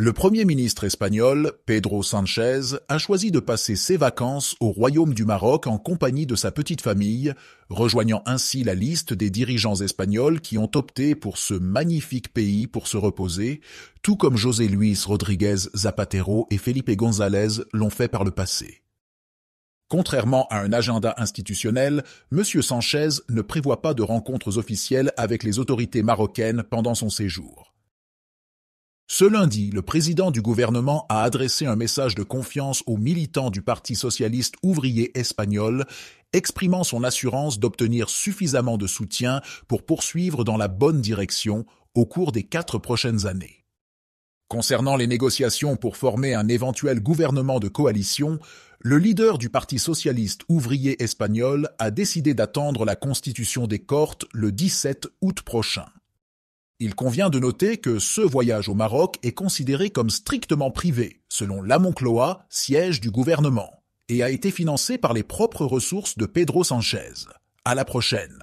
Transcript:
Le Premier ministre espagnol, Pedro Sanchez, a choisi de passer ses vacances au Royaume du Maroc en compagnie de sa petite famille, rejoignant ainsi la liste des dirigeants espagnols qui ont opté pour ce magnifique pays pour se reposer, tout comme José Luis Rodríguez Zapatero et Felipe González l'ont fait par le passé. Contrairement à un agenda institutionnel, M. Sanchez ne prévoit pas de rencontres officielles avec les autorités marocaines pendant son séjour. Ce lundi, le président du gouvernement a adressé un message de confiance aux militants du Parti socialiste ouvrier espagnol, exprimant son assurance d'obtenir suffisamment de soutien pour poursuivre dans la bonne direction au cours des quatre prochaines années. Concernant les négociations pour former un éventuel gouvernement de coalition, le leader du Parti socialiste ouvrier espagnol a décidé d'attendre la constitution des Cortes le 17 août prochain. Il convient de noter que ce voyage au Maroc est considéré comme strictement privé, selon l'Amoncloa, siège du gouvernement, et a été financé par les propres ressources de Pedro Sanchez. À la prochaine.